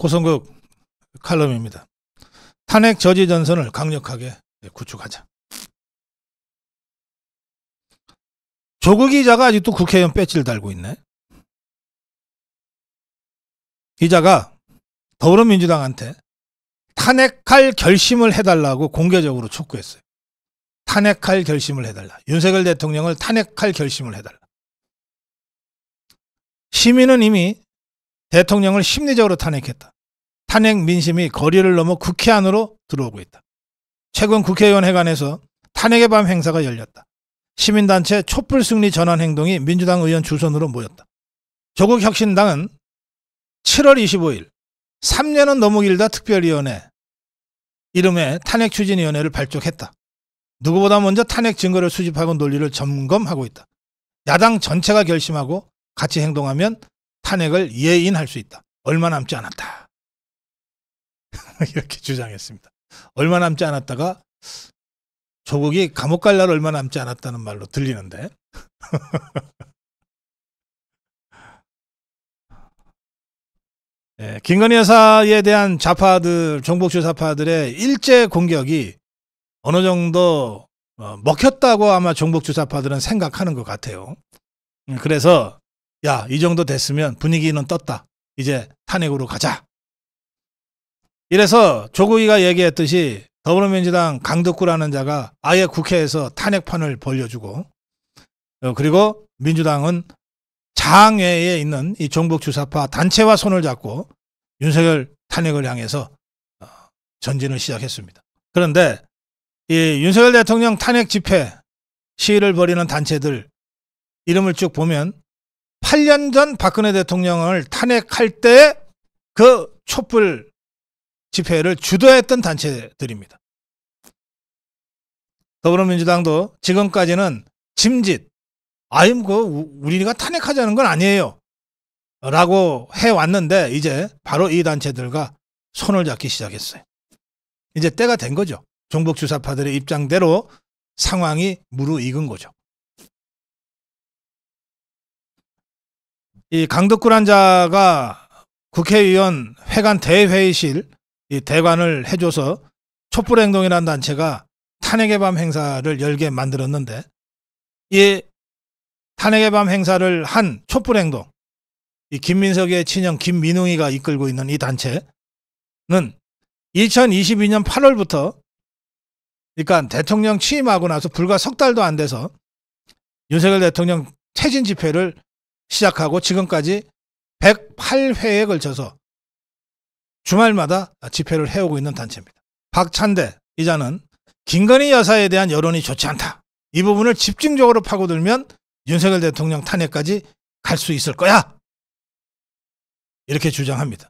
고성국 칼럼입니다. 탄핵 저지 전선을 강력하게 구축하자. 조국 기자가 아직도 국회의원 배지를 달고 있네. 기자가 더불어민주당한테 탄핵할 결심을 해달라고 공개적으로 촉구했어요. 탄핵할 결심을 해달라. 윤석열 대통령을 탄핵할 결심을 해달라. 시민은 이미 대통령을 심리적으로 탄핵했다. 탄핵 민심이 거리를 넘어 국회 안으로 들어오고 있다. 최근 국회의원회관에서 탄핵의 밤 행사가 열렸다. 시민단체 촛불 승리 전환 행동이 민주당 의원 주선으로 모였다. 조국 혁신당은 7월 25일 3년은 너무 길다 특별위원회 이름의 탄핵 추진위원회를 발족했다. 누구보다 먼저 탄핵 증거를 수집하고 논리를 점검하고 있다. 야당 전체가 결심하고 같이 행동하면 탄핵을 예인할 수 있다. 얼마 남지 않았다. 이렇게 주장했습니다. 얼마 남지 않았다가 조국이 감옥 갈 날 얼마 남지 않았다는 말로 들리는데. 예, 김건희 여사에 대한 좌파들, 종북주 사파들의 일제 공격이 어느 정도 어, 먹혔다고 아마 종북주 사파들은 생각하는 것 같아요. 음, 그래서 야, 이 정도 됐으면 분위기는 떴다. 이제 탄핵으로 가자. 이래서 조국이가 얘기했듯이 더불어민주당 강덕구라는 자가 아예 국회에서 탄핵판을 벌려주고 어, 그리고 민주당은 장외에 있는 이 종북주사파 단체와 손을 잡고 윤석열 탄핵을 향해서 어, 전진을 시작했습니다. 그런데 이 윤석열 대통령 탄핵 집회 시위를 벌이는 단체들 이름을 쭉 보면 8년 전 박근혜 대통령을 탄핵할 때 그 촛불 집회를 주도했던 단체들입니다. 더불어민주당도 지금까지는 짐짓, 아임, 그, 뭐, 우리가 탄핵하자는 건 아니에요. 라고 해왔는데, 이제 바로 이 단체들과 손을 잡기 시작했어요. 이제 때가 된 거죠. 종북주사파들의 입장대로 상황이 무르익은 거죠. 이강덕구환 자가 국회의원 회관 대회의실 이 대관을 해줘서 촛불행동이라는 단체가 탄핵의 밤 행사를 열게 만들었는데 이 탄핵의 밤 행사를 한 촛불행동 이 김민석의 친형 김민웅이가 이끌고 있는 이 단체는 2022년 8월부터 그러니까 대통령 취임하고 나서 불과 석 달도 안 돼서 윤석열 대통령 퇴진 집회를 시작하고 지금까지 108회에 걸쳐서 주말마다 집회를 해오고 있는 단체입니다. 박찬대 이자는 김건희 여사에 대한 여론이 좋지 않다. 이 부분을 집중적으로 파고들면 윤석열 대통령 탄핵까지 갈 수 있을 거야. 이렇게 주장합니다.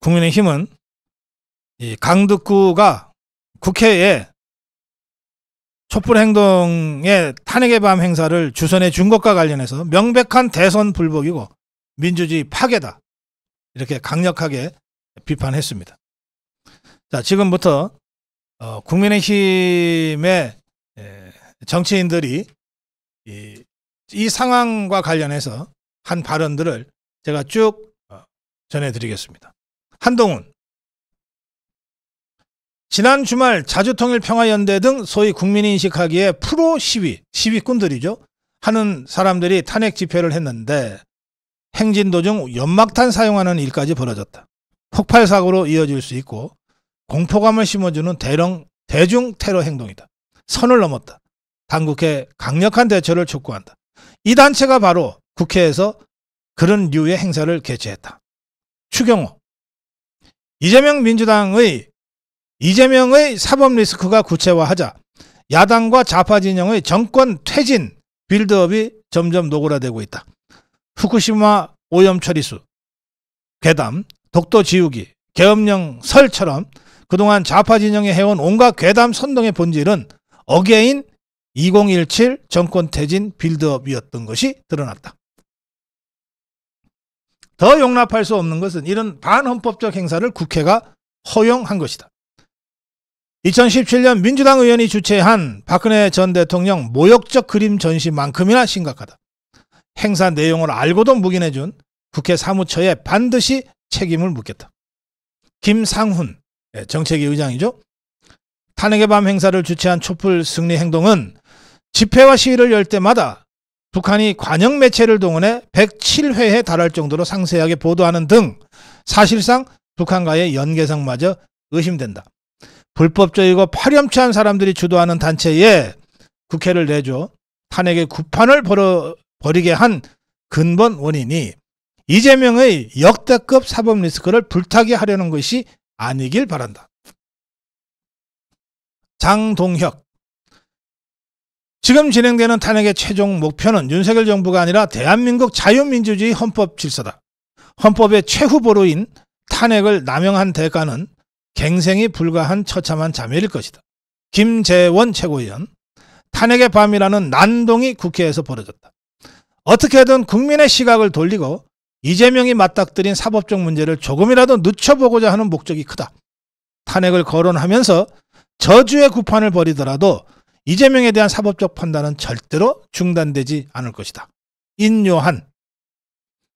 국민의힘은 이 강득구가 국회에 촛불 행동의 탄핵의 밤 행사를 주선해 준 것과 관련해서 명백한 대선 불복이고 민주주의 파괴다. 이렇게 강력하게 비판했습니다. 자, 지금부터 어, 국민의힘의 에, 예, 정치인들이 이, 이 상황과 관련해서 한 발언들을 제가 쭉 어, 전해드리겠습니다. 한동훈 지난 주말 자주통일평화연대 등 소위 국민이 인식하기에 프로 시위, 시위꾼들이죠. 하는 사람들이 탄핵 집회를 했는데 행진 도중 연막탄 사용하는 일까지 벌어졌다. 폭발 사고로 이어질 수 있고 공포감을 심어주는 대령 대중 테러 행동이다. 선을 넘었다. 당국에 강력한 대처를 촉구한다. 이 단체가 바로 국회에서 그런 류의 행사를 개최했다. 추경호 이재명 민주당의 이재명의 사법 리스크가 구체화하자 야당과 좌파 진영의 정권 퇴진 빌드업이 점점 노골화되고 있다. 후쿠시마 오염 처리수, 괴담, 독도 지우기, 계엄령 설처럼 그동안 좌파 진영이 해온 온갖 괴담 선동의 본질은 어게인 2017 정권 퇴진 빌드업이었던 것이 드러났다. 더 용납할 수 없는 것은 이런 반헌법적 행사를 국회가 허용한 것이다. 2017년 민주당 의원이 주최한 박근혜 전 대통령 모욕적 그림 전시만큼이나 심각하다. 행사 내용을 알고도 묵인해준 국회 사무처에 반드시 책임을 묻겠다. 김상훈 정책위 의장이죠. 탄핵의 밤 행사를 주최한 촛불 승리 행동은 집회와 시위를 열 때마다 북한이 관영 매체를 동원해 107회에 달할 정도로 상세하게 보도하는 등 사실상 북한과의 연계성마저 의심된다. 불법적이고 파렴치한 사람들이 주도하는 단체에 국회를 내줘 탄핵의 구판을 벌어, 버리게한 근본 원인이 이재명의 역대급 사법 리스크를 불타게 하려는 것이 아니길 바란다. 장동혁 지금 진행되는 탄핵의 최종 목표는 윤석열 정부가 아니라 대한민국 자유민주주의 헌법 질서다. 헌법의 최후보루인 탄핵을 남용한 대가는 갱생이 불가한 처참한 자매일 것이다. 김재원 최고위원, 탄핵의 밤이라는 난동이 국회에서 벌어졌다. 어떻게든 국민의 시각을 돌리고 이재명이 맞닥뜨린 사법적 문제를 조금이라도 늦춰보고자 하는 목적이 크다. 탄핵을 거론하면서 저주의 구판을 벌이더라도 이재명에 대한 사법적 판단은 절대로 중단되지 않을 것이다. 인요한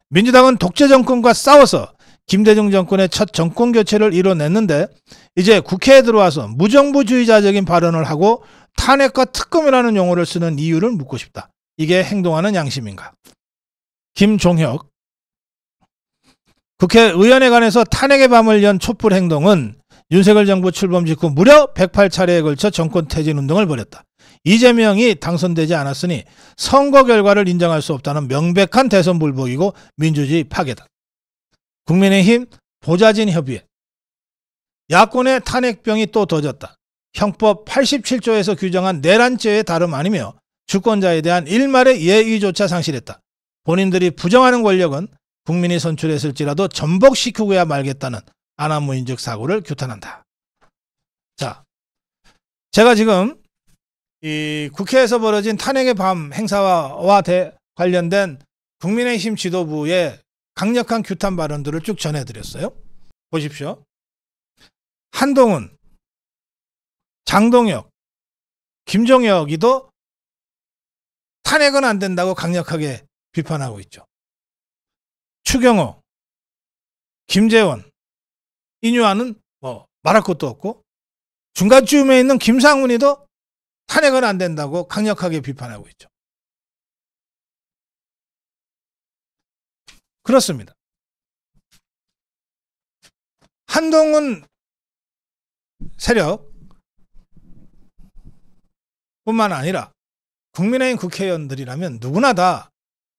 민주당은 독재 정권과 싸워서 김대중 정권의 첫 정권 교체를 이뤄냈는데 이제 국회에 들어와서 무정부주의자적인 발언을 하고 탄핵과 특검이라는 용어를 쓰는 이유를 묻고 싶다. 이게 행동하는 양심인가? 김종혁 국회의원에 관해서 탄핵의 밤을 연 촛불 행동은 윤석열 정부 출범 직후 무려 108차례에 걸쳐 정권 퇴진 운동을 벌였다. 이재명이 당선되지 않았으니 선거 결과를 인정할 수 없다는 명백한 대선 불복이고 민주주의 파괴다. 국민의힘 보좌진 협의회. 야권의 탄핵병이 또더졌다 형법 87조에서 규정한 내란죄의 다름 아니며 주권자에 대한 일말의 예의조차 상실했다. 본인들이 부정하는 권력은 국민이 선출했을지라도 전복시키고야 말겠다는 아나무인적 사고를 규탄한다. 자, 제가 지금 이 국회에서 벌어진 탄핵의 밤 행사와 관련된 국민의힘 지도부의 강력한 규탄 발언들을 쭉 전해드렸어요. 보십시오. 한동훈, 장동혁, 김종혁이도 탄핵은 안 된다고 강력하게 비판하고 있죠. 추경호, 김재원, 이유아는뭐 말할 것도 없고 중간쯤에 있는 김상훈이도 탄핵은 안 된다고 강력하게 비판하고 있죠. 그렇습니다. 한동훈 세력 뿐만 아니라 국민의힘 국회의원들이라면 누구나 다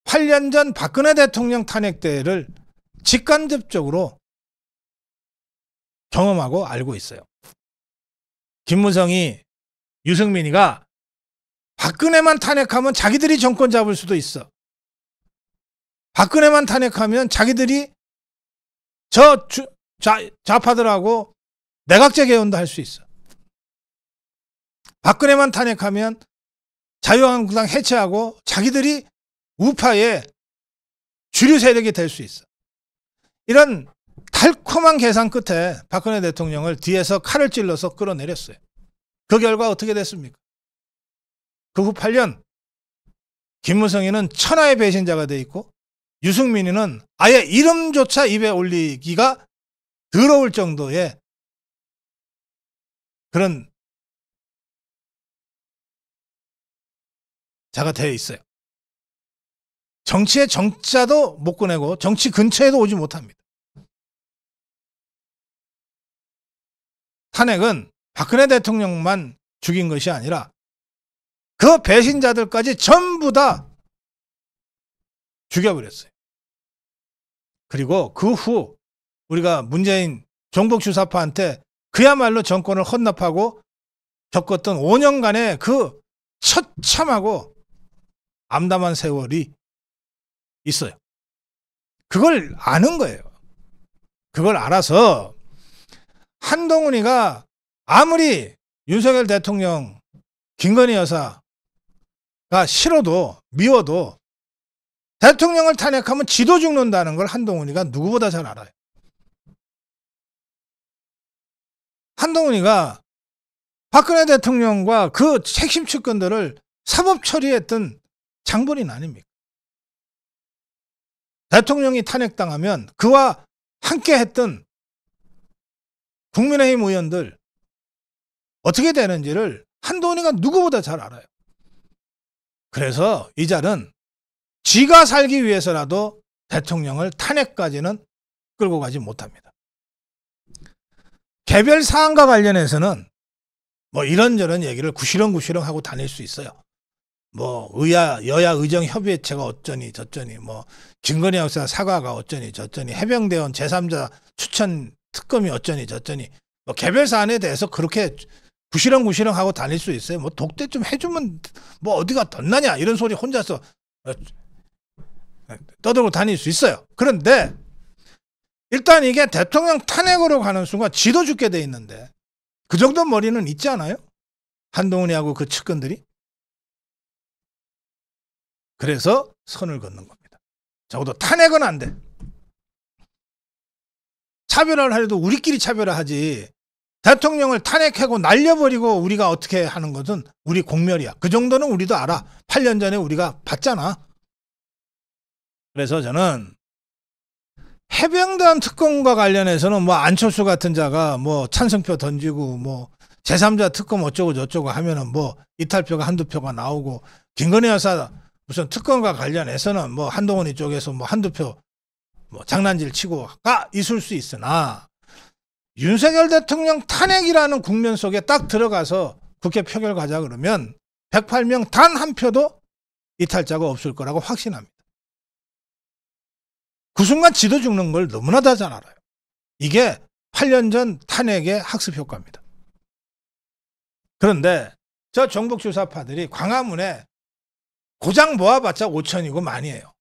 8년 전 박근혜 대통령 탄핵 때를 직간접적으로 경험하고 알고 있어요. 김무성이 유승민이가 박근혜만 탄핵하면 자기들이 정권 잡을 수도 있어. 박근혜만 탄핵하면 자기들이 저 주, 자, 좌파들하고 내각제 개헌도 할 수 있어. 박근혜만 탄핵하면 자유한국당 해체하고 자기들이 우파의 주류 세력이 될 수 있어. 이런 달콤한 계산 끝에 박근혜 대통령을 뒤에서 칼을 찔러서 끌어내렸어요. 그 결과 어떻게 됐습니까? 그 후 8년 김무성이는 천하의 배신자가 돼 있고 유승민이는 아예 이름조차 입에 올리기가 더러울 정도의 그런 자가 되어 있어요. 정치의 정자도 못 꺼내고 정치 근처에도 오지 못합니다. 탄핵은 박근혜 대통령만 죽인 것이 아니라 그 배신자들까지 전부 다 죽여버렸어요. 그리고 그 후 우리가 문재인 종북주 사파한테 그야말로 정권을 헌납하고 겪었던 5년간의 그 처참하고 암담한 세월이 있어요. 그걸 아는 거예요. 그걸 알아서 한동훈이가 아무리 윤석열 대통령, 김건희 여사가 싫어도 미워도 대통령을 탄핵하면 지도 죽는다는 걸 한동훈이가 누구보다 잘 알아요. 한동훈이가 박근혜 대통령과 그 핵심 측근들을 사법 처리했던 장본인 아닙니까? 대통령이 탄핵당하면 그와 함께 했던 국민의힘 의원들 어떻게 되는지를 한동훈이가 누구보다 잘 알아요. 그래서 이 자는 지가 살기 위해서라도 대통령을 탄핵까지는 끌고 가지 못합니다. 개별 사안과 관련해서는 뭐 이런저런 얘기를 구시렁구시렁 하고 다닐 수 있어요. 뭐 의야 여야 의정 협의체가 어쩌니 저쩌니 뭐 김건희 역사 사과가 어쩌니 저쩌니 해병대원 제3자 추천 특검이 어쩌니 저쩌니 뭐 개별 사안에 대해서 그렇게 구시렁구시렁 하고 다닐 수 있어요. 뭐 독대 좀 해주면 뭐 어디가 덧나냐 이런 소리 혼자서 떠들고 다닐 수 있어요. 그런데 일단 이게 대통령 탄핵으로 가는 순간 지도 죽게 돼 있는데 그 정도 머리는 있지 않아요? 한동훈이하고 그 측근들이? 그래서 선을 걷는 겁니다. 적어도 탄핵은 안 돼. 차별화를 하려도 우리끼리 차별화하지 대통령을 탄핵하고 날려버리고 우리가 어떻게 하는 것은 우리 공멸이야. 그 정도는 우리도 알아. 8년 전에 우리가 봤잖아. 그래서 저는 해병대원 특검과 관련해서는 뭐 안철수 같은 자가 뭐 찬성표 던지고 뭐 제3자 특검 어쩌고 저쩌고 하면은 뭐 이탈표가 한두 표가 나오고 김건희 여사 무슨 특검과 관련해서는 뭐 한동훈이 쪽에서 뭐 한두 표 뭐 장난질 치고가 있을 수 있으나 윤석열 대통령 탄핵이라는 국면 속에 딱 들어가서 국회 표결 가자 그러면 108명 단 한 표도 이탈자가 없을 거라고 확신합니다. 그 순간 지도 죽는 걸 너무나 다 잘 알아요. 이게 8년 전 탄핵의 학습 효과입니다. 그런데 저 정북주사파들이 광화문에 고장 모아봤자 5천이고 많이에요.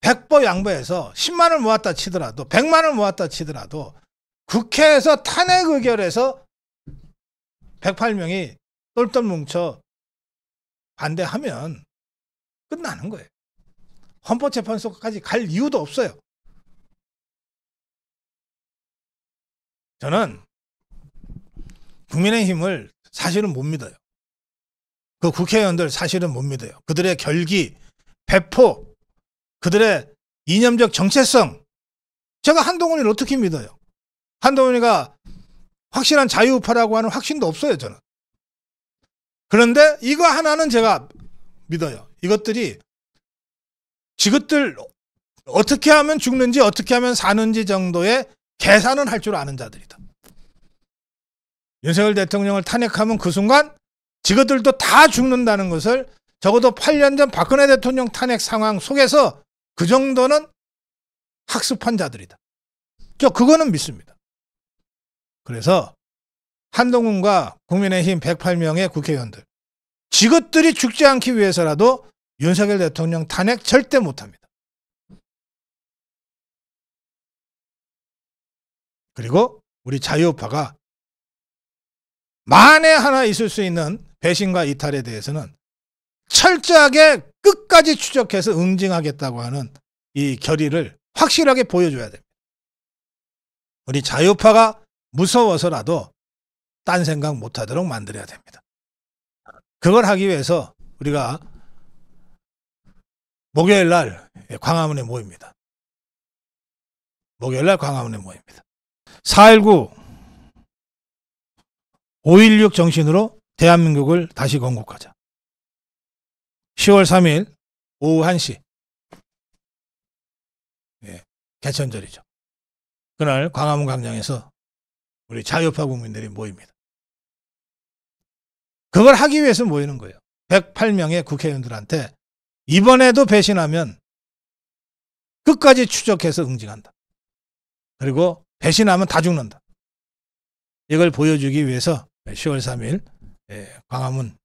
백보 양보해서 10만을 모았다 치더라도 100만을 모았다 치더라도 국회에서 탄핵 의결에서 108명이 똘똘 뭉쳐 반대하면 끝나는 거예요. 헌법재판소까지 갈 이유도 없어요. 저는 국민의힘을 사실은 못 믿어요. 그 국회의원들 사실은 못 믿어요. 그들의 결기, 배포, 그들의 이념적 정체성. 제가 한동훈이를 어떻게 믿어요? 한동훈이가 확실한 자유우파라고 하는 확신도 없어요, 저는. 그런데 이거 하나는 제가 믿어요. 이것들이 지것들 어떻게 하면 죽는지 어떻게 하면 사는지 정도의 계산은 할 줄 아는 자들이다. 윤석열 대통령을 탄핵하면 그 순간 지그들도다 죽는다는 것을 적어도 8년 전 박근혜 대통령 탄핵 상황 속에서 그 정도는 학습한 자들이다. 저 그거는 믿습니다. 그래서 한동훈과 국민의힘 108명의 국회의원들 지그들이 죽지 않기 위해서라도 윤석열 대통령 탄핵 절대 못합니다. 그리고 우리 자유우파가 만에 하나 있을 수 있는 배신과 이탈에 대해서는 철저하게 끝까지 추적해서 응징하겠다고 하는 이 결의를 확실하게 보여줘야 됩니다. 우리 자유파가 무서워서라도 딴 생각 못하도록 만들어야 됩니다. 그걸 하기 위해서 우리가 목요일 날 광화문에 모입니다. 목요일 날 광화문에 모입니다. 4.19, 5.16 정신으로 대한민국을 다시 건국하자. 10월 3일 오후 1시 예, 개천절이죠. 그날 광화문 광장에서 우리 자유파 국민들이 모입니다. 그걸 하기 위해서 모이는 거예요. 108명의 국회의원들한테 이번에도 배신하면 끝까지 추적해서 응징한다. 그리고 배신하면 다 죽는다. 이걸 보여주기 위해서 10월 3일 예, 광화문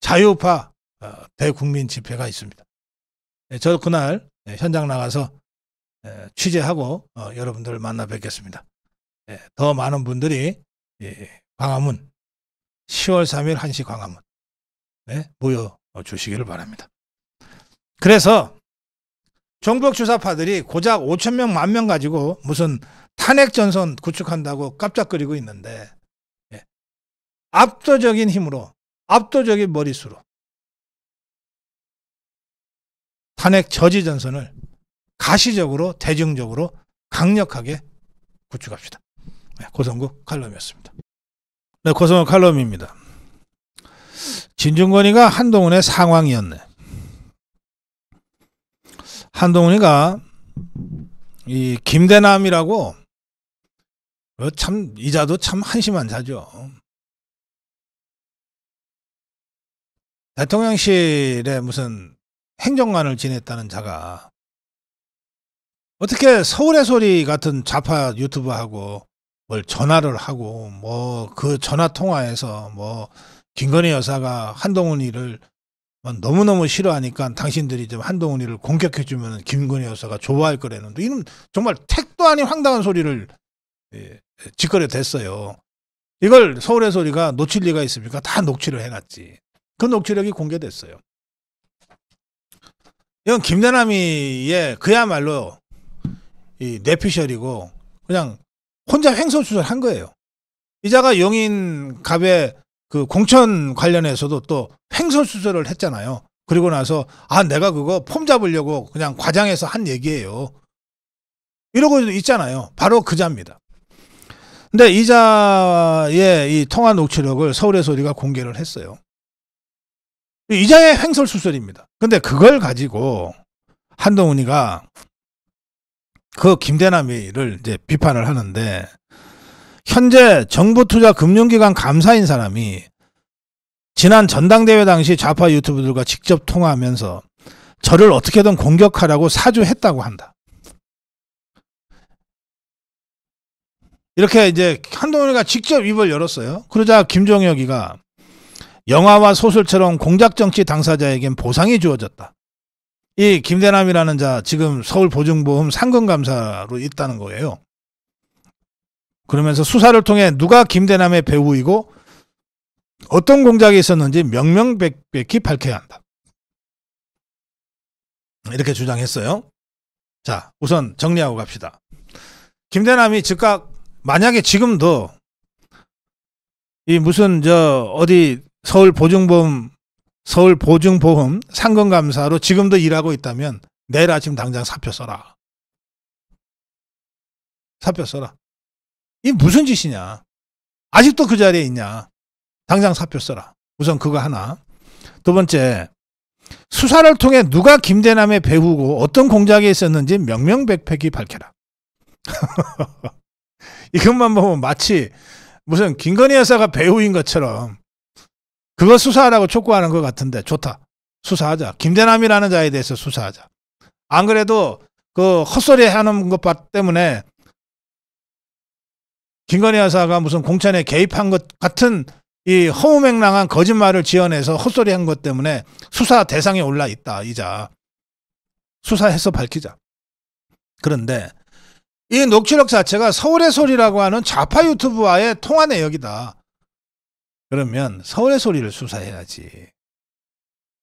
자유파 어, 대국민 집회가 있습니다. 예, 저도 그날 예, 현장 나가서 취재하고 어, 여러분들을 만나 뵙겠습니다. 더 많은 분들이 광화문 10월 3일 1시 광화문 모여 주시기를 바랍니다. 그래서 종북 주사파들이 고작 5천 명, 만 명 가지고 무슨 탄핵 전선 구축한다고 깜짝거리고 있는데 예. 압도적인 힘으로 압도적인 머릿수로 탄핵 저지 전선을 가시적으로 대중적으로 강력하게 구축합시다. 예, 고성국 칼럼이었습니다. 네, 고성국 칼럼입니다. 진중권이가 한동훈의 상황이었네. 한동훈이가 이 김대남이라고 참 이자도 참 한심한 자죠. 대통령실에 무슨 행정관을 지냈다는 자가 어떻게 서울의 소리 같은 좌파 유튜브하고 뭘 전화를 하고 뭐 그 전화 통화에서 뭐 그 김건희 여사가 한동훈이를 너무너무 싫어하니까 당신들이 좀 한동훈이를 공격해주면 김건희 여사가 좋아할 거라는데 이는 정말 택도 아닌 황당한 소리를 예, 짓거려 댔어요. 이걸 서울의 소리가 놓칠 리가 있습니까? 다 녹취를 해놨지. 그 녹취력이 공개됐어요. 이건 김대남이의 그야말로 이 뇌피셜이고 그냥 혼자 횡설수설한 거예요. 이자가 용인 갑에 그 공천 관련해서도 또 횡설 수설을 했잖아요. 그리고 나서 아 내가 그거 폼 잡으려고 그냥 과장해서 한 얘기예요. 이러고 있잖아요. 바로 그 자입니다. 근데 이자의 이 통화 녹취록을 서울의 소리가 공개를 했어요. 이자의 횡설수설입니다. 근데 그걸 가지고 한동훈이가 그 김대남이를 이제 비판을 하는데 현재 정부투자 금융기관 감사인 사람이 지난 전당대회 당시 좌파 유튜브들과 직접 통화하면서 저를 어떻게든 공격하라고 사주했다고 한다. 이렇게 이제 한동훈이가 직접 입을 열었어요. 그러자 김종혁이가 영화와 소설처럼 공작정치 당사자에겐 보상이 주어졌다. 이 김대남이라는 자 지금 서울보증보험 상근감사로 있다는 거예요. 그러면서 수사를 통해 누가 김대남의 배우이고 어떤 공작이 있었는지 명명백백히 밝혀야 한다. 이렇게 주장했어요. 자, 우선 정리하고 갑시다. 김대남이 즉각 만약에 지금도 이 무슨 저 어디 서울 보증보험 서울 보증보험 상근감사로 지금도 일하고 있다면 내일 아침 당장 사표 써라. 사표 써라. 이 무슨 짓이냐? 아직도 그 자리에 있냐? 당장 사표 써라. 우선 그거 하나. 두 번째, 수사를 통해 누가 김대남의 배우고 어떤 공작에 있었는지 명명백백히 밝혀라. 이것만 보면 마치 무슨 김건희 여사가 배우인 것처럼 그거 수사하라고 촉구하는 것 같은데 좋다. 수사하자. 김대남이라는 자에 대해서 수사하자. 안 그래도 그 헛소리 하는 것 때문에 김건희 여사가 무슨 공천에 개입한 것 같은 이 허무맹랑한 거짓말을 지어내서 헛소리한 것 때문에 수사 대상에 올라 있다 이자 수사해서 밝히자 그런데 이 녹취록 자체가 서울의 소리라고 하는 좌파 유튜브와의 통화 내역이다 그러면 서울의 소리를 수사해야지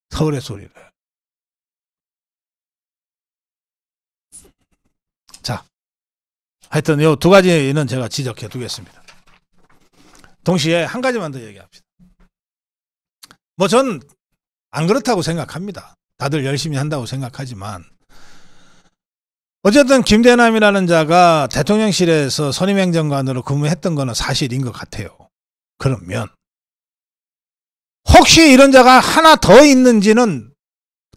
서울의 소리를 하여튼 요두 가지는 제가 지적해 두겠습니다. 동시에 한 가지만 더 얘기합시다. 뭐전 안 그렇다고 생각합니다. 다들 열심히 한다고 생각하지만 어쨌든 김대남이라는 자가 대통령실에서 선임행정관으로 근무했던 거는 사실인 것 같아요. 그러면 혹시 이런 자가 하나 더 있는지는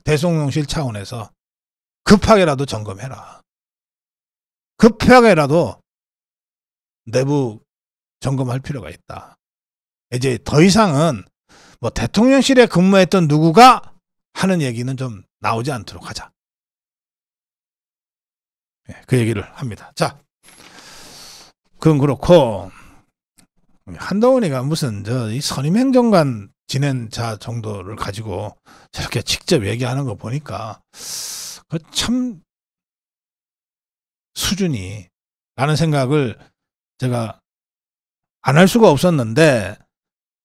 대통령실 차원에서 급하게라도 점검해라. 급하게라도 내부 점검할 필요가 있다. 이제 더 이상은 뭐 대통령실에 근무했던 누구가 하는 얘기는 좀 나오지 않도록 하자. 예, 그 얘기를 합니다. 자, 그건 그렇고 한동훈이가 무슨 저이 선임행정관 지낸 자 정도를 가지고 저렇게 직접 얘기하는 거 보니까 그 참 수준이 라는 생각을 제가 안 할 수가 없었는데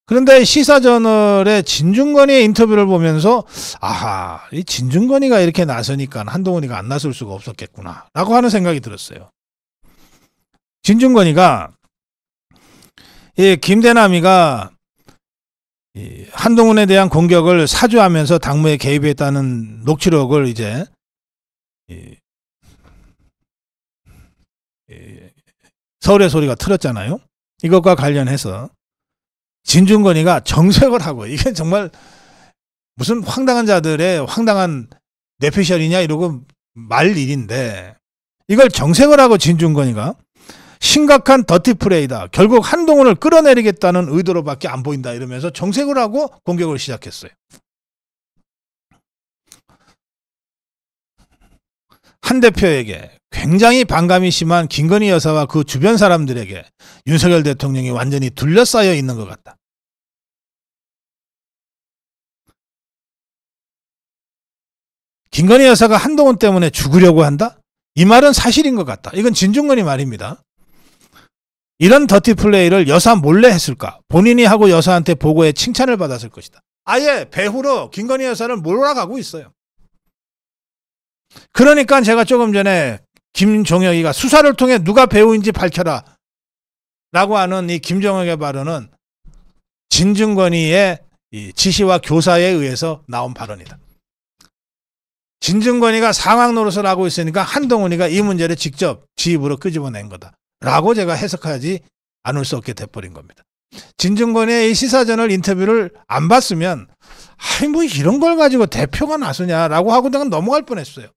그런데 시사저널의 진중권의 인터뷰를 보면서 아하 이진중권이가 이렇게 나서니까 한동훈이가 안 나설 수가 없었겠구나 라고 하는 생각이 들었어요. 진중권이가이 김대남이가 이 한동훈에 대한 공격을 사주하면서 당무에 개입했다는 녹취록을 이제 서울의 소리가 틀었잖아요. 이것과 관련해서 진중권이가 정색을 하고 이게 정말 무슨 황당한 자들의 황당한 뇌피셜이냐 이러고 말 일인데 이걸 정색을 하고 진중권이가 심각한 더티프레이다 결국 한동훈을 끌어내리겠다는 의도로밖에 안 보인다 이러면서 정색을 하고 공격을 시작했어요. 한 대표에게 굉장히 반감이 심한 김건희 여사와 그 주변 사람들에게 윤석열 대통령이 완전히 둘러싸여 있는 것 같다. 김건희 여사가 한동훈 때문에 죽으려고 한다? 이 말은 사실인 것 같다. 이건 진중권이 말입니다. 이런 더티 플레이를 여사 몰래 했을까? 본인이 하고 여사한테 보고해 칭찬을 받았을 것이다. 아예 배후로 김건희 여사를 몰아가고 있어요. 그러니까 제가 조금 전에 김종혁이가 수사를 통해 누가 배우인지 밝혀라 라고 하는 이 김종혁의 발언은 진중권위의 지시와 교사에 의해서 나온 발언이다. 진중권이가 상황 노릇을 하고 있으니까 한동훈이가 이 문제를 직접 지입으로 끄집어낸 거다. 라고 제가 해석하지 않을 수 없게 돼버린 겁니다. 진중권의 이 시사전을 인터뷰를 안 봤으면 아이 뭐 이런 걸 가지고 대표가 나서냐라고 하고 그냥 넘어갈 뻔했어요.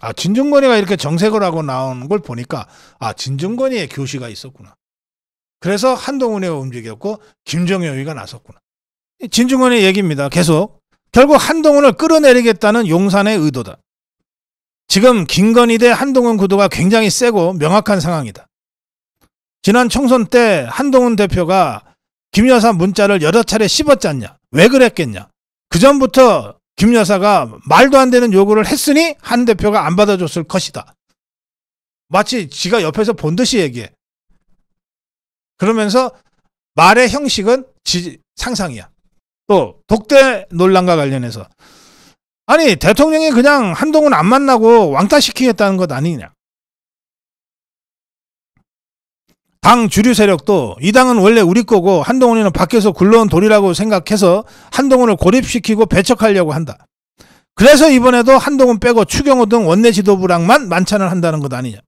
아, 진중권이가 이렇게 정색을 하고 나온걸 보니까 아, 진중권이의 교시가 있었구나. 그래서 한동훈이가 움직였고 김정효가 나섰구나. 진중권의 얘기입니다. 계속. 결국 한동훈을 끌어내리겠다는 용산의 의도다. 지금 김건희 대 한동훈 구도가 굉장히 세고 명확한 상황이다. 지난 총선 때 한동훈 대표가 김 여사 문자를 여러 차례 씹었잖냐. 왜 그랬겠냐. 그전부터 김 여사가 말도 안 되는 요구를 했으니 한 대표가 안 받아줬을 것이다. 마치 지가 옆에서 본 듯이 얘기해. 그러면서 말의 형식은 지, 상상이야. 또 독대 논란과 관련해서 아니 대통령이 그냥 한동훈 안 만나고 왕따 시키겠다는 것 아니냐. 당 주류 세력도 이 당은 원래 우리 거고 한동훈이는 밖에서 굴러온 돌이라고 생각해서 한동훈을 고립시키고 배척하려고 한다. 그래서 이번에도 한동훈 빼고 추경호 등 원내 지도부랑만 만찬을 한다는 것 아니냐.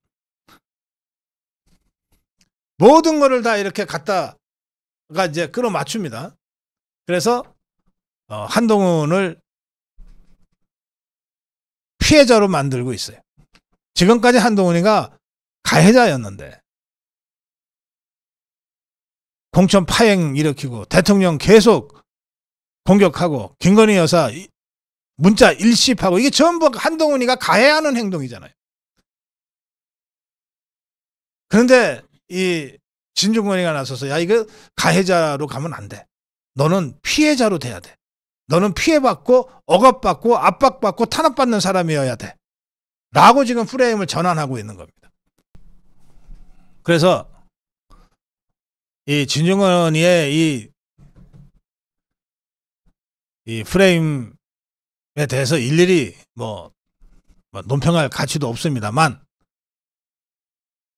모든 거를 다 이렇게 갖다가 이제 끌어맞춥니다. 그래서 어, 한동훈을 피해자로 만들고 있어요. 지금까지 한동훈이가 가해자였는데 공천 파행 일으키고 대통령 계속 공격하고 김건희 여사 문자 일십하고 이게 전부 한동훈이가 가해하는 행동이잖아요. 그런데 이 진중권이가 나서서 야 이거 가해자로 가면 안 돼. 너는 피해자로 돼야 돼. 너는 피해받고 억압받고 압박받고 탄압받는 사람이어야 돼. 라고 지금 프레임을 전환하고 있는 겁니다. 그래서 이 진중권의 이, 이 프레임에 대해서 일일이 뭐, 뭐 논평할 가치도 없습니다만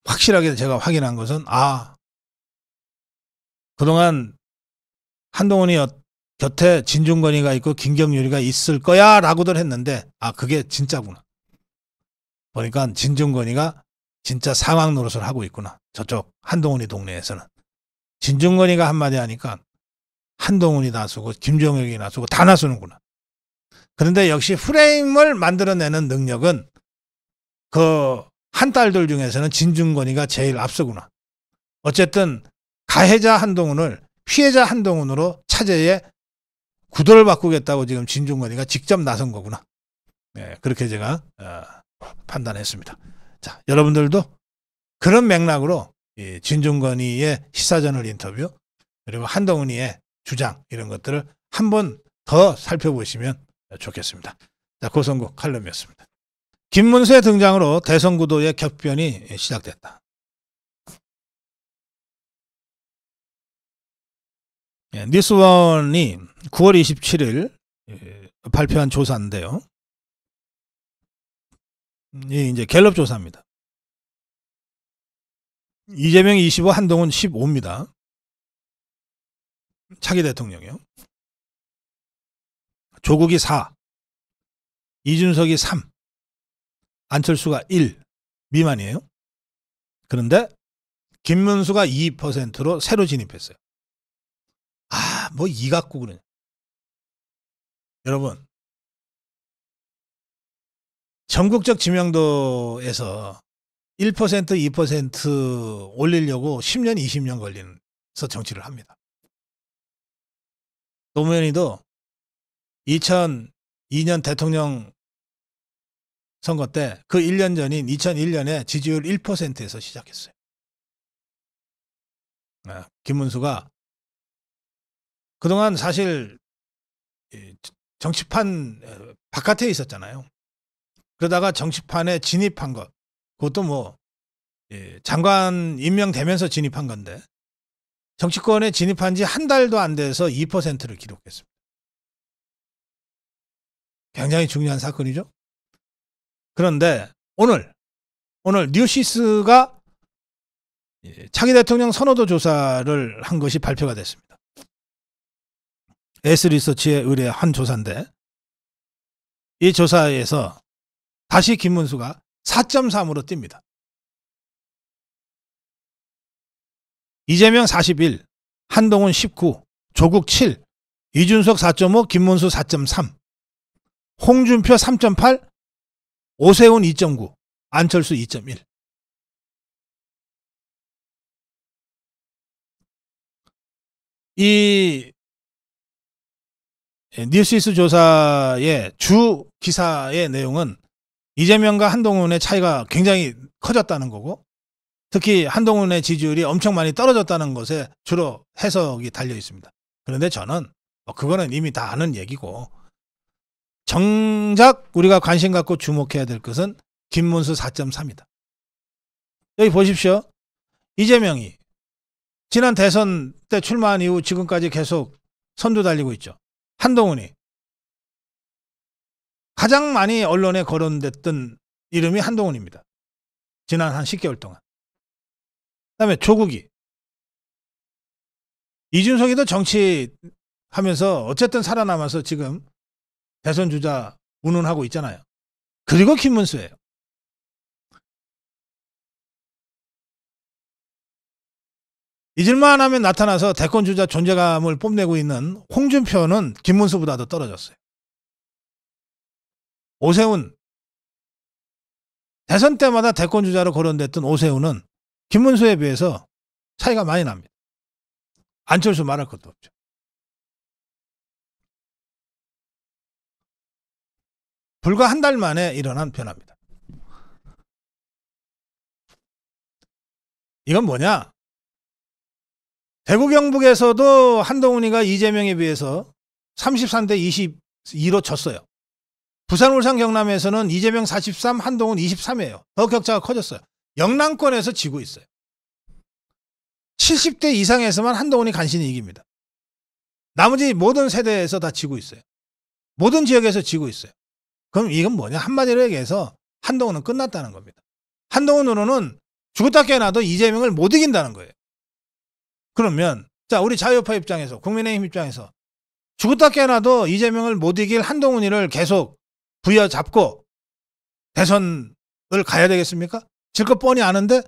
확실하게 제가 확인한 것은 아 그동안 한동훈이 곁에 진중권이가 있고 김경률이가 있을 거야 라고들 했는데 아 그게 진짜구나 보니까 진중권이가 진짜 상황 노릇을 하고 있구나 저쪽 한동훈이 동네에서는 진중권이가 한마디 하니까 한동훈이 나서고 김정혁이 나서고 다 나서는구나. 그런데 역시 프레임을 만들어내는 능력은 그 한 딸들 중에서는 진중권이가 제일 앞서구나. 어쨌든 가해자 한동훈을 피해자 한동훈으로 차제에 구도를 바꾸겠다고 지금 진중권이가 직접 나선 거구나. 네, 그렇게 제가 어, 판단했습니다. 자, 여러분들도 그런 맥락으로 이진중권이의 시사저널 인터뷰 그리고 한동훈이의 주장 이런 것들을 한 번 더 살펴보시면 좋겠습니다. 자, 고성국 칼럼이었습니다. 김문수의 등장으로 대선구도의 격변이 시작됐다. 예, 뉴스원이 9월 27일 예, 발표한 조사인데요. 이 이제 갤럽 조사입니다. 이재명 25, 한동훈 15입니다. 차기 대통령이요. 조국이 4, 이준석이 3, 안철수가 1 미만이에요. 그런데 김문수가 2%로 새로 진입했어요. 아, 뭐이 갖고 그러냐. 여러분, 전국적 지명도에서 1% 2% 올리려고 10년 20년 걸리면서 정치를 합니다. 노무현이도 2002년 대통령 선거 때 그 1년 전인 2001년에 지지율 1%에서 시작했어요. 아, 김문수가 그동안 사실 정치판 어, 바깥에 있었잖아요. 그러다가 정치판에 진입한 것. 그것도 뭐 예, 장관 임명되면서 진입한 건데 정치권에 진입한 지 한 달도 안 돼서 2%를 기록했습니다. 굉장히 중요한 사건이죠. 그런데 오늘 오늘 뉴시스가 예, 차기 대통령 선호도 조사를 한 것이 발표가 됐습니다. S리서치에 의뢰한 조사인데 이 조사에서 다시 김문수가 4.3으로 뜁니다. 이재명 41, 한동훈 19, 조국 7, 이준석 4.5, 김문수 4.3, 홍준표 3.8, 오세훈 2.9, 안철수 2.1. 이 예, 뉴스이스 조사의 주 기사의 내용은 이재명과 한동훈의 차이가 굉장히 커졌다는 거고 특히 한동훈의 지지율이 엄청 많이 떨어졌다는 것에 주로 해석이 달려 있습니다. 그런데 저는 뭐 그거는 이미 다 아는 얘기고 정작 우리가 관심 갖고 주목해야 될 것은 김문수 4 3입니다 여기 보십시오. 이재명이 지난 대선 때 출마한 이후 지금까지 계속 선두 달리고 있죠. 한동훈이 가장 많이 언론에 거론됐던 이름이 한동훈입니다. 지난 한 10개월 동안. 그다음에 조국이 이준석이도 정치하면서 어쨌든 살아남아서 지금 대선 주자 운운하고 있잖아요. 그리고 김문수예요. 잊을만 하면 나타나서 대권 주자 존재감을 뽐내고 있는 홍준표는 김문수보다 도 떨어졌어요. 오세훈 대선 때마다 대권 주자로 거론됐던 오세훈은 김문수에 비해서 차이가 많이 납니다. 안철수 말할 것도 없죠. 불과 한 달 만에 일어난 변화입니다. 이건 뭐냐? 대구 경북에서도 한동훈이가 이재명에 비해서 33대 22로 졌어요. 부산 울산 경남에서는 이재명 43 한동훈 23이에요. 더 격차가 커졌어요. 영남권에서 지고 있어요. 70대 이상에서만 한동훈이 간신히 이깁니다. 나머지 모든 세대에서 다 지고 있어요. 모든 지역에서 지고 있어요. 그럼 이건 뭐냐? 한마디로 얘기해서 한동훈은 끝났다는 겁니다. 한동훈으로는 죽었다 깨어나도 이재명을 못 이긴다는 거예요. 그러면 자 우리 자유파 입장에서 국민의힘 입장에서 죽었다 깨어나도 이재명을 못 이길 한동훈이를 계속 부여잡고 대선을 가야 되겠습니까? 질거 뻔히 아는데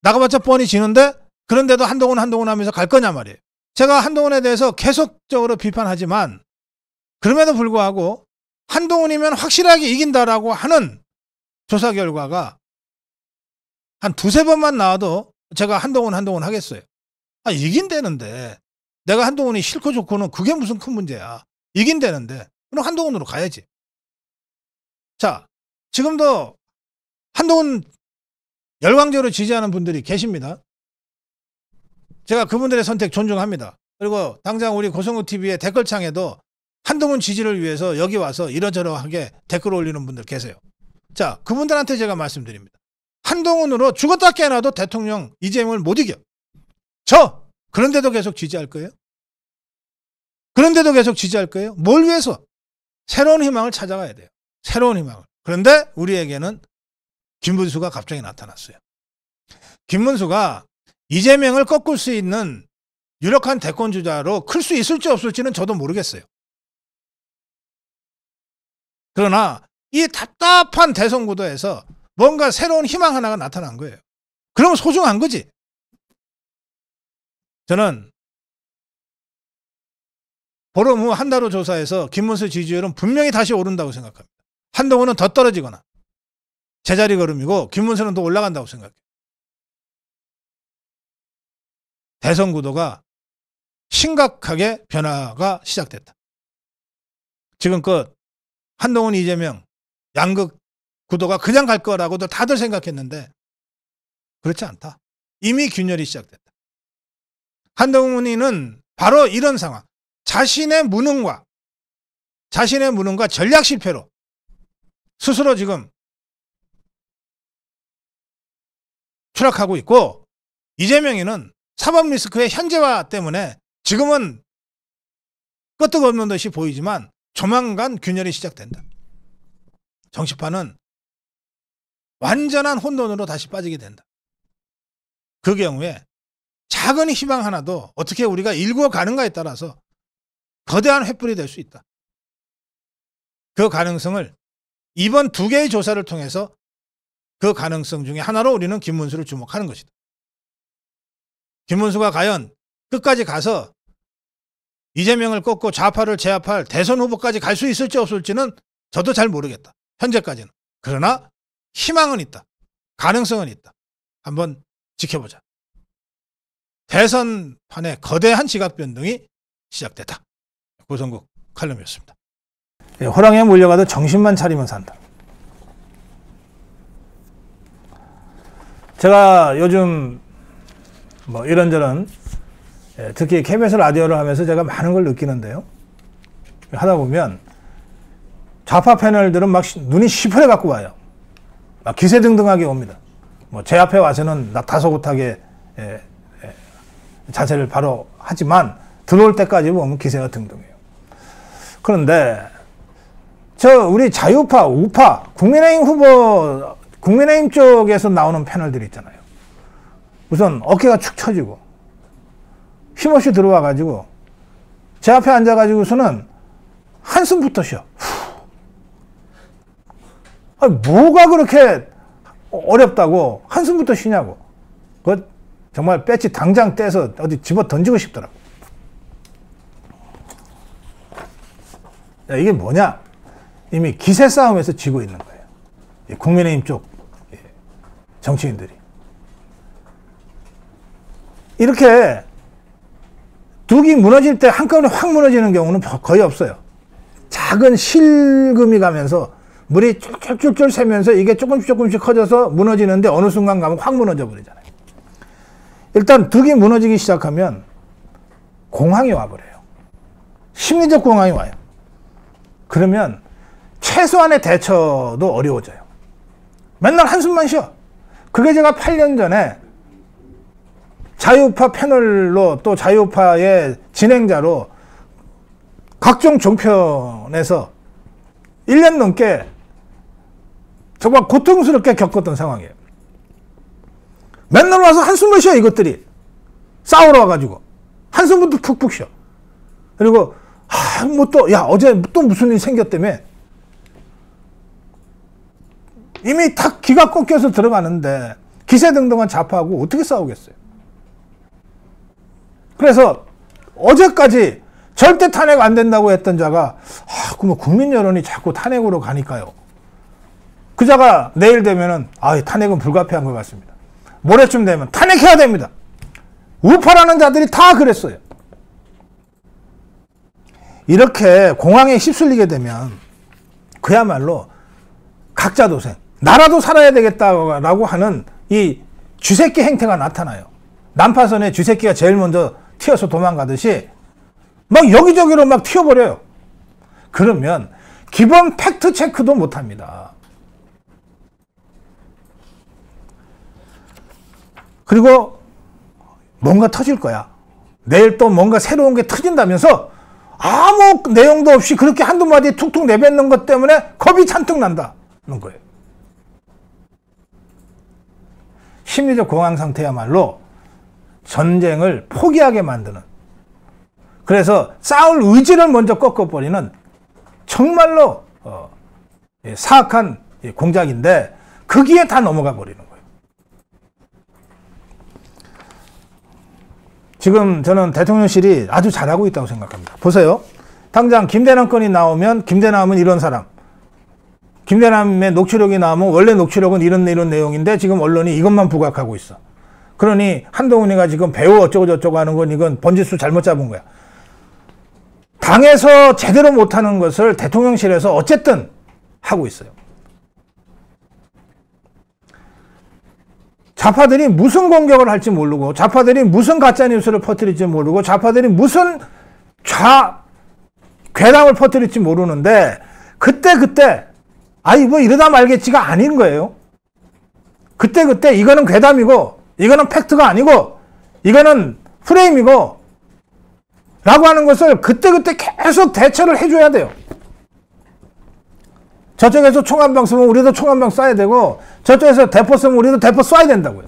나가봤자 뻔히 지는데 그런데도 한동훈 한동훈 하면서 갈 거냐 말이에요. 제가 한동훈에 대해서 계속적으로 비판하지만 그럼에도 불구하고 한동훈이면 확실하게 이긴다라고 하는 조사 결과가 한 두세 번만 나와도 제가 한동훈 한동훈 하겠어요. 아 이긴다는데 내가 한동훈이 싫고 좋고는 그게 무슨 큰 문제야. 이긴다는데 그럼 한동훈으로 가야지. 자, 지금도 한동훈 열광적으로 지지하는 분들이 계십니다. 제가 그분들의 선택 존중합니다. 그리고 당장 우리 고성우 TV의 댓글창에도 한동훈 지지를 위해서 여기 와서 이러저러하게 댓글 올리는 분들 계세요. 자, 그분들한테 제가 말씀드립니다. 한동훈으로 죽었다 깨어나도 대통령 이재명을 못 이겨. 저 그런데도 계속 지지할 거예요? 그런데도 계속 지지할 거예요? 뭘 위해서? 새로운 희망을 찾아가야 돼요. 새로운 희망을. 그런데 우리에게는 김문수가 갑자기 나타났어요. 김문수가 이재명을 꺾을 수 있는 유력한 대권 주자로 클 수 있을지 없을지는 저도 모르겠어요. 그러나 이 답답한 대선 구도에서 뭔가 새로운 희망 하나가 나타난 거예요. 그러면 소중한 거지. 저는 보름 후 한 달 후 조사에서 김문수 지지율은 분명히 다시 오른다고 생각합니다. 한동훈은 더 떨어지거나 제자리 걸음이고 김문수는 더 올라간다고 생각해. 요 대선 구도가 심각하게 변화가 시작됐다. 지금껏 한동훈, 이재명 양극 구도가 그냥 갈 거라고도 다들 생각했는데 그렇지 않다. 이미 균열이 시작됐다. 한동훈이는 바로 이런 상황. 자신의 무능과 자신의 무능과 전략 실패로 스스로 지금 추락하고 있고 이재명이는 사법 리스크의 현재화 때문에 지금은 끄떡 없는 듯이 보이지만 조만간 균열이 시작된다. 정치판은 완전한 혼돈으로 다시 빠지게 된다. 그 경우에 작은 희망 하나도 어떻게 우리가 일구어 가는가에 따라서 거대한 횃불이 될 수 있다. 그 가능성을 이번 두 개의 조사를 통해서 그 가능성 중에 하나로 우리는 김문수를 주목하는 것이다. 김문수가 과연 끝까지 가서 이재명을 꺾고 좌파를 제압할 대선 후보까지 갈 수 있을지 없을지는 저도 잘 모르겠다. 현재까지는. 그러나 희망은 있다. 가능성은 있다. 한번 지켜보자. 대선판의 거대한 지각 변동이 시작됐다. 고성국 칼럼이었습니다. 예, 호랑이에 몰려가도 정신만 차리면 산다. 제가 요즘 뭐 이런저런 예, 특히 KBS 라디오를 하면서 제가 많은 걸 느끼는데요. 하다 보면 좌파 패널들은 막 눈이 시퍼레 갖고 와요. 막 기세등등하게 옵니다. 뭐 제 앞에 와서는 다소곳하게 예, 예, 자세를 바로 하지만 들어올 때까지 보면 기세가 등등해요. 그런데 저 우리 자유파, 우파, 국민의힘 후보, 국민의힘 쪽에서 나오는 패널들 있잖아요. 우선 어깨가 축 처지고 힘없이 들어와 가지고 제 앞에 앉아 가지고서는 한숨부터 쉬어. 아 뭐가 그렇게 어렵다고 한숨부터 쉬냐고. 그 정말 뺏지 당장 떼서 어디 집어 던지고 싶더라고. 야, 이게 뭐냐? 이미 기세 싸움에서 지고 있는 거예요. 국민의힘 쪽 예, 정치인들이. 이렇게 두기 무너질 때 한꺼번에 확 무너지는 경우는 거의 없어요. 작은 실금이 가면서 물이 쫄쫄쫄 새면서 이게 조금씩 조금씩 커져서 무너지는데 어느 순간 가면 확 무너져 버리잖아요. 일단 득이 무너지기 시작하면 공황이 와버려요. 심리적 공황이 와요. 그러면 최소한의 대처도 어려워져요. 맨날 한숨만 쉬어. 그게 제가 8년 전에 자유파 패널로 또 자유파의 진행자로 각종 종편에서 1년 넘게 정말 고통스럽게 겪었던 상황이에요. 맨날 와서 한숨을 쉬어 이것들이 싸우러 와가지고 한숨부터 푹푹 쉬어. 그리고 아, 뭐 또 야 어제 또 무슨 일 생겼다며 이미 탁 기가 꺾여서 들어가는데 기세등등한 좌파하고 어떻게 싸우겠어요? 그래서 어제까지 절대 탄핵 안 된다고 했던 자가 아, 그러 국민 여론이 자꾸 탄핵으로 가니까요. 그 자가 내일 되면은 아, 탄핵은 불가피한 것 같습니다. 모레쯤 되면 탄핵해야 됩니다. 우파라는 자들이 다 그랬어요. 이렇게 공항에 휩쓸리게 되면 그야말로 각자 도생, 나라도 살아야 되겠다라고 하는 이 쥐새끼 행태가 나타나요. 난파선에 쥐새끼가 제일 먼저 튀어서 도망가듯이 막 여기저기로 막 튀어버려요. 그러면 기본 팩트 체크도 못합니다. 그리고 뭔가 터질 거야. 내일 또 뭔가 새로운 게 터진다면서 아무 내용도 없이 그렇게 한두 마디 툭툭 내뱉는 것 때문에 겁이 잔뜩 난다는 거예요. 심리적 공황 상태야말로 전쟁을 포기하게 만드는 그래서 싸울 의지를 먼저 꺾어버리는 정말로 어, 예, 사악한 예, 공작인데 거기에 다 넘어가 버리는 거예요. 지금 저는 대통령실이 아주 잘하고 있다고 생각합니다. 보세요. 당장 김대남 건이 나오면 김대남은 이런 사람 김대남의 녹취록이 나오면 원래 녹취록은 이런 이런 내용인데 지금 언론이 이것만 부각하고 있어. 그러니 한동훈이가 지금 배우 어쩌고 저쩌고 하는 건 이건 번지수 잘못 잡은 거야. 당에서 제대로 못하는 것을 대통령실에서 어쨌든 하고 있어요. 좌파들이 무슨 공격을 할지 모르고 좌파들이 무슨 가짜뉴스를 퍼뜨릴지 모르고 좌파들이 무슨 좌 괴담을 퍼뜨릴지 모르는데 그때그때 그때 아니뭐 이러다 말겠지가 아닌 거예요. 그때 그때 이거는 괴담이고 이거는 팩트가 아니고 이거는 프레임이고 라고 하는 것을 그때그때 계속 대처를 해줘야 돼요. 저쪽에서 총 한방 쓰면 우리도 총 한 방 쏴야 되고 저쪽에서 대포 쓰면 우리도 대포 쏴야 된다고요.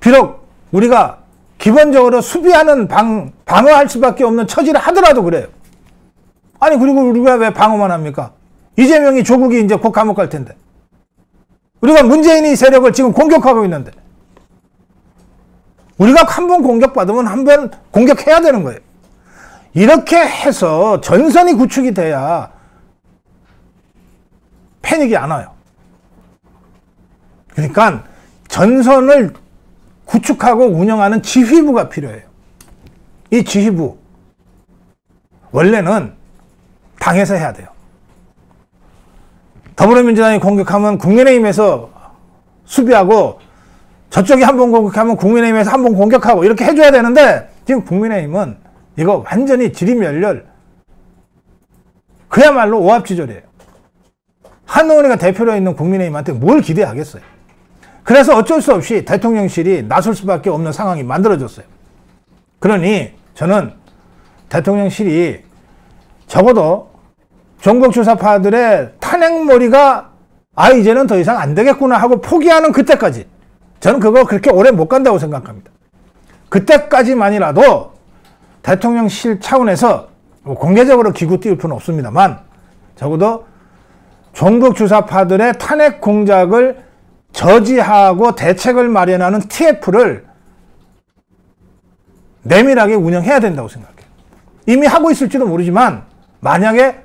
비록 우리가 기본적으로 수비하는 방, 방어할 수밖에 없는 처지를 하더라도 그래요. 아니 그리고 우리가 왜 방어만 합니까? 이재명이 조국이 이제 곧 감옥 갈 텐데. 우리가 문재인이 세력을 지금 공격하고 있는데. 우리가 한 번 공격받으면 한 번 공격해야 되는 거예요. 이렇게 해서 전선이 구축이 돼야 패닉이 안 와요. 그러니까 전선을 구축하고 운영하는 지휘부가 필요해요. 이 지휘부 원래는 당에서 해야 돼요. 더불어민주당이 공격하면 국민의힘에서 수비하고 저쪽이 한번 공격하면 국민의힘에서 한 번 공격하고 이렇게 해줘야 되는데 지금 국민의힘은 이거 완전히 지리멸렬 그야말로 오합지졸이에요. 한노원이가 대표로 있는 국민의힘한테 뭘 기대하겠어요. 그래서 어쩔 수 없이 대통령실이 나설 수밖에 없는 상황이 만들어졌어요. 그러니 저는 대통령실이 적어도 전국 주사파들의 탄핵머리가 아 이제는 더 이상 안 되겠구나 하고 포기하는 그때까지 저는 그거 그렇게 오래 못 간다고 생각합니다. 그때까지만이라도 대통령실 차원에서 뭐 공개적으로 기구 띄울 필요는 없습니다만 적어도 종북 주사파들의 탄핵 공작을 저지하고 대책을 마련하는 TF를 내밀하게 운영해야 된다고 생각해요. 이미 하고 있을지도 모르지만 만약에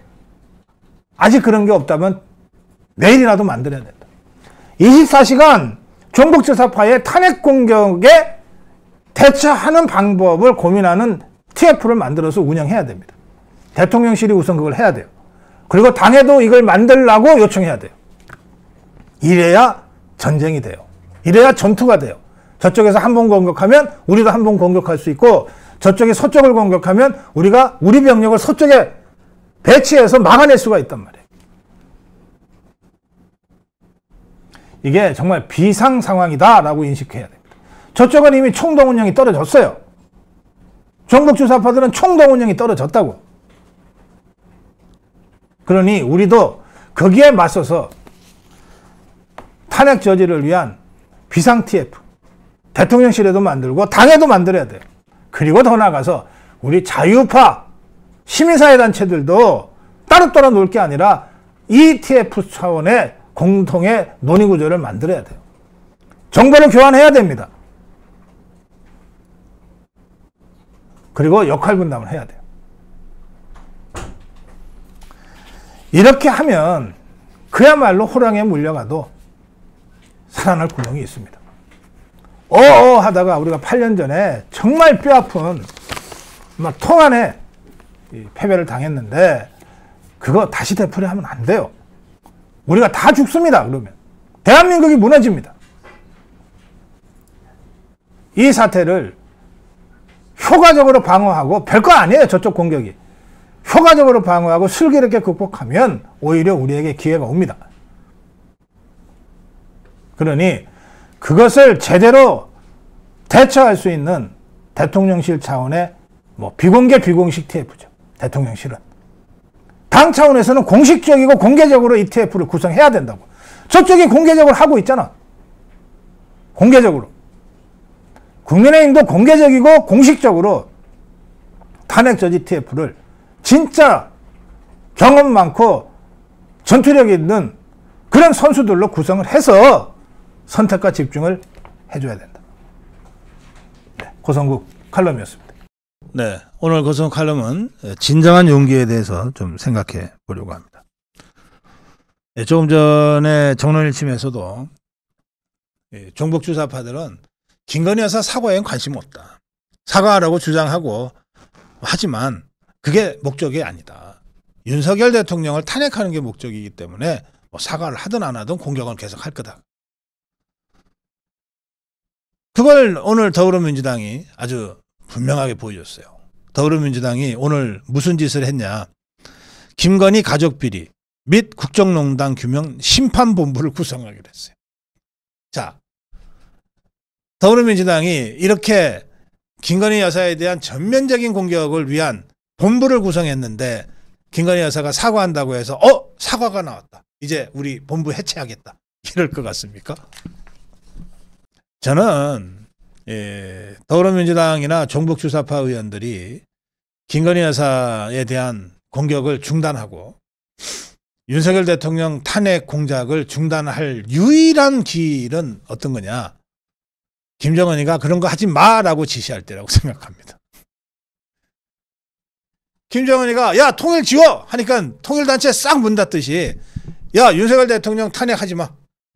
아직 그런 게 없다면 내일이라도 만들어야 된다. 24시간 종북재사파의 탄핵 공격에 대처하는 방법을 고민하는 TF를 만들어서 운영해야 됩니다. 대통령실이 우선 그걸 해야 돼요. 그리고 당에도 이걸 만들라고 요청해야 돼요. 이래야 전쟁이 돼요. 이래야 전투가 돼요. 저쪽에서 한 번 공격하면 우리도 한 번 공격할 수 있고 저쪽이 서쪽을 공격하면 우리가 우리 병력을 서쪽에 배치해서 막아낼 수가 있단 말이에요. 이게 정말 비상 상황이다라고 인식해야 됩니다. 저쪽은 이미 총동 운영이 떨어졌어요. 전국 주사파들은 총동 운영이 떨어졌다고. 그러니 우리도 거기에 맞서서 탄핵 저지를 위한 비상 TF 대통령실에도 만들고 당에도 만들어야 돼요. 그리고 더 나아가서 우리 자유파 시민사회단체들도 따로따로 놓을 게 아니라 ETF 차원의 공통의 논의구조를 만들어야 돼요. 정보를 교환해야 됩니다. 그리고 역할 분담을 해야 돼요. 이렇게 하면 그야말로 호랑에 물려가도 살아날 구멍이 있습니다. 어어 하다가 우리가 8년 전에 정말 뼈아픈 막 통안에 패배를 당했는데 그거 다시 되풀이하면 안 돼요. 우리가 다 죽습니다. 그러면 대한민국이 무너집니다. 이 사태를 효과적으로 방어하고 별거 아니에요. 저쪽 공격이. 효과적으로 방어하고 슬기롭게 극복하면 오히려 우리에게 기회가 옵니다. 그러니 그것을 제대로 대처할 수 있는 대통령실 차원의 뭐 비공개 비공식 TF죠. 대통령실은. 당 차원에서는 공식적이고 공개적으로 ETF를 구성해야 된다고. 저쪽이 공개적으로 하고 있잖아. 공개적으로. 국민의힘도 공개적이고 공식적으로 탄핵저 ETF를 진짜 경험 많고 전투력 있는 그런 선수들로 구성을 해서 선택과 집중을 해줘야 된다. 네, 고성국 칼럼이었습니다. 네. 오늘 고성 칼럼은 진정한 용기에 대해서 좀 생각해 보려고 합니다. 네, 조금 전에 정론일침에서도 종북주사파들은 김건희 여사 사과에 관심 없다. 사과하라고 주장하고 하지만 그게 목적이 아니다. 윤석열 대통령을 탄핵하는 게 목적이기 때문에 뭐 사과를 하든 안 하든 공격은 계속 할 거다. 그걸 오늘 더불어민주당이 아주 분명하게 보여줬어요. 더불어민주당이 오늘 무슨 짓을 했냐. 김건희 가족비리 및 국정농단 규명 심판본부를 구성하기로 했어요. 자, 더불어민주당이 이렇게 김건희 여사에 대한 전면적인 공격을 위한 본부를 구성했는데 김건희 여사가 사과한다고 해서 어 사과가 나왔다. 이제 우리 본부 해체하겠다. 이럴 것 같습니까? 저는 예, 더불어민주당이나 종북주사파 의원들이 김건희 여사에 대한 공격을 중단하고 윤석열 대통령 탄핵 공작을 중단할 유일한 길은 어떤 거냐. 김정은이가 그런 거 하지 마라고 지시할 때라고 생각합니다. 김정은이가 야 통일 지워 하니까 통일단체 싹 문 닫듯이 야 윤석열 대통령 탄핵하지 마.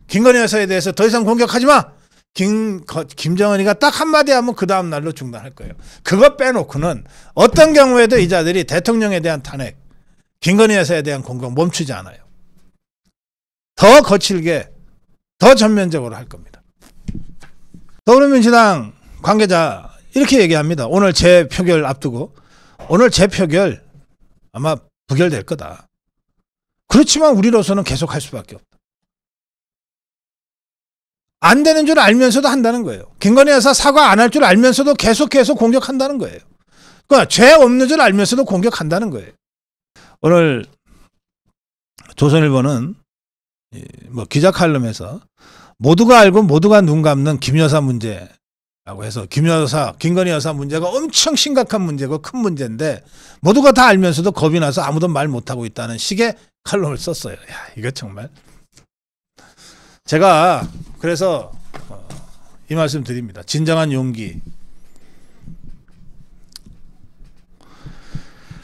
김건희 여사에 대해서 더 이상 공격하지 마. 김, 김정은이가 딱 한마디 하면 그 다음날로 중단할 거예요. 그거 빼놓고는 어떤 경우에도 이 자들이 대통령에 대한 탄핵, 김건희 여사에 대한 공격 멈추지 않아요. 더 거칠게, 더 전면적으로 할 겁니다. 더불어민주당 관계자 이렇게 얘기합니다. 오늘 제 표결 앞두고 오늘 제 표결 아마 부결될 거다. 그렇지만 우리로서는 계속할 수밖에 없다. 안 되는 줄 알면서도 한다는 거예요. 김건희 여사 사과 안 할 줄 알면서도 계속해서 공격한다는 거예요. 그러니까 죄 없는 줄 알면서도 공격한다는 거예요. 오늘 조선일보는 뭐 기자 칼럼에서 모두가 알고 모두가 눈 감는 김 여사 문제라고 해서 김 여사, 김건희 여사 문제가 엄청 심각한 문제고 큰 문제인데 모두가 다 알면서도 겁이 나서 아무도 말 못하고 있다는 식의 칼럼을 썼어요. 야, 이거 정말 제가 그래서 어, 이 말씀 드립니다. 진정한 용기.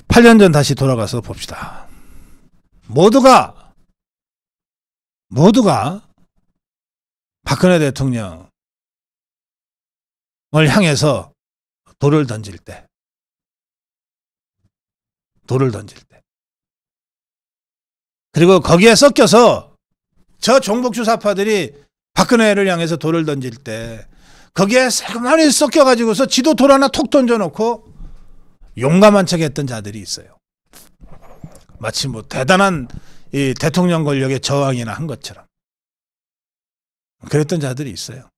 8년 전 다시 돌아가서 봅시다. 모두가, 모두가 박근혜 대통령을 향해서 돌을 던질 때, 돌을 던질 때. 그리고 거기에 섞여서 저 종북주 사파들이 박근혜를 향해서 돌을 던질 때 거기에 새세마이 섞여가지고서 지도 돌 하나 톡 던져놓고 용감한 척 했던 자들이 있어요. 마치 뭐 대단한 이 대통령 권력의 저항이나 한 것처럼. 그랬던 자들이 있어요.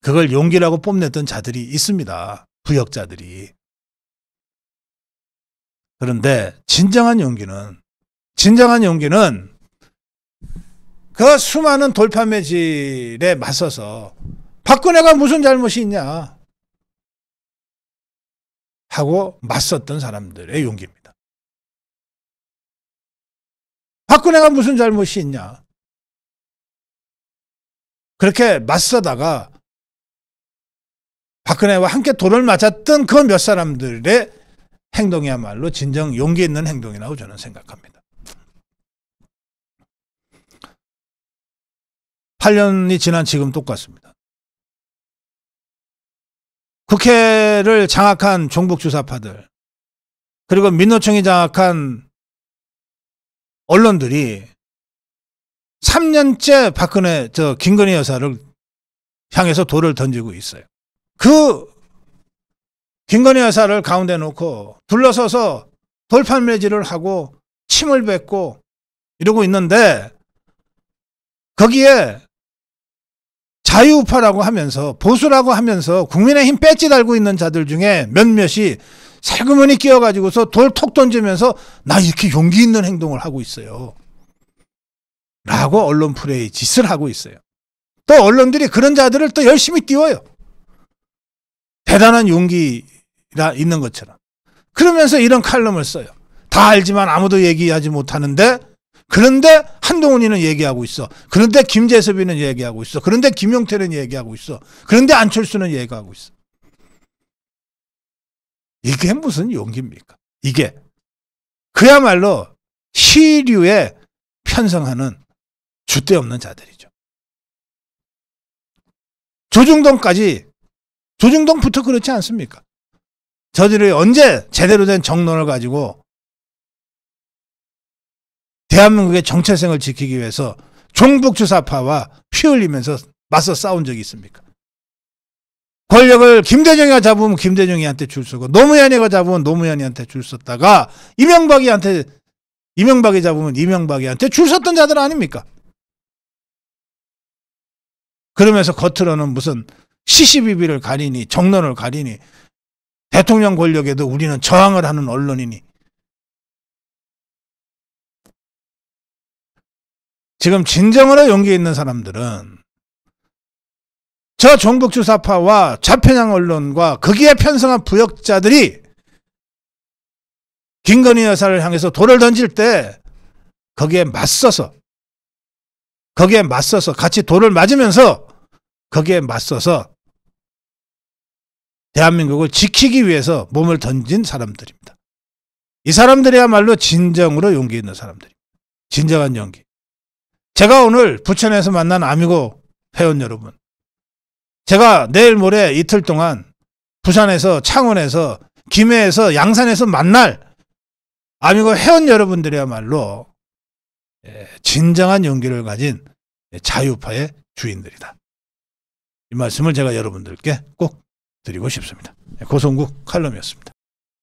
그걸 용기라고 뽐냈던 자들이 있습니다. 부역자들이. 그런데 진정한 용기는 진정한 용기는 그 수많은 돌파 매질에 맞서서 박근혜가 무슨 잘못이 있냐 하고 맞섰던 사람들의 용기입니다. 박근혜가 무슨 잘못이 있냐 그렇게 맞서다가 박근혜와 함께 돌을 맞았던 그 몇 사람들의 행동이야말로 진정 용기 있는 행동이라고 저는 생각합니다. 8년이 지난 지금 똑같습니다. 국회를 장악한 종북주사파들 그리고 민노총이 장악한 언론들이 3년째 박근혜 저 김건희 여사를 향해서 돌을 던지고 있어요. 그 김건희 여사를 가운데 놓고 둘러서서 돌판매질을 하고 침을 뱉고 이러고 있는데 거기에 자유우파라고 하면서 보수라고 하면서 국민의힘 뺏지 달고 있는 자들 중에 몇몇이 살그머니 끼어가지고서 돌톡 던지면서 나 이렇게 용기 있는 행동을 하고 있어요. 라고 언론 프레이 짓을 하고 있어요. 또 언론들이 그런 자들을 또 열심히 띄워요. 대단한 용기가 있는 것처럼. 그러면서 이런 칼럼을 써요. 다 알지만 아무도 얘기하지 못하는데 그런데 한동훈이는 얘기하고 있어. 그런데 김재섭이는 얘기하고 있어. 그런데 김용태는 얘기하고 있어. 그런데 안철수는 얘기하고 있어. 이게 무슨 용기입니까? 이게 그야말로 시류에 편성하는 주대 없는 자들이죠. 조중동까지 조중동부터 그렇지 않습니까? 저들이 언제 제대로 된 정론을 가지고 대한민국의 정체성을 지키기 위해서 종북주사파와 피 흘리면서 맞서 싸운 적이 있습니까? 권력을 김대중이가 잡으면 김대중이한테 줄 서고 노무현이가 잡으면 노무현이한테 줄 섰다가 이명박이한테 이명박이 잡으면 이명박이한테 줄 섰던 자들 아닙니까? 그러면서 겉으로는 무슨 시시비비를 가리니 정론을 가리니 대통령 권력에도 우리는 저항을 하는 언론이니 지금 진정으로 용기 있는 사람들은 저 종북주사파와 좌편향 언론과 거기에 편성한 부역자들이 김건희 여사를 향해서 돌을 던질 때 거기에 맞서서 거기에 맞서서 같이 돌을 맞으면서 거기에 맞서서 대한민국을 지키기 위해서 몸을 던진 사람들입니다. 이 사람들이야말로 진정으로 용기 있는 사람들입니다. 진정한 용기. 제가 오늘 부천에서 만난 아미고 회원 여러분, 제가 내일 모레 이틀 동안 부산에서 창원에서 김해에서 양산에서 만날 아미고 회원 여러분들이야말로 예, 진정한 용기를 가진 자유파의 주인들이다. 이 말씀을 제가 여러분들께 꼭 드리고 싶습니다. 예, 고성국 칼럼이었습니다.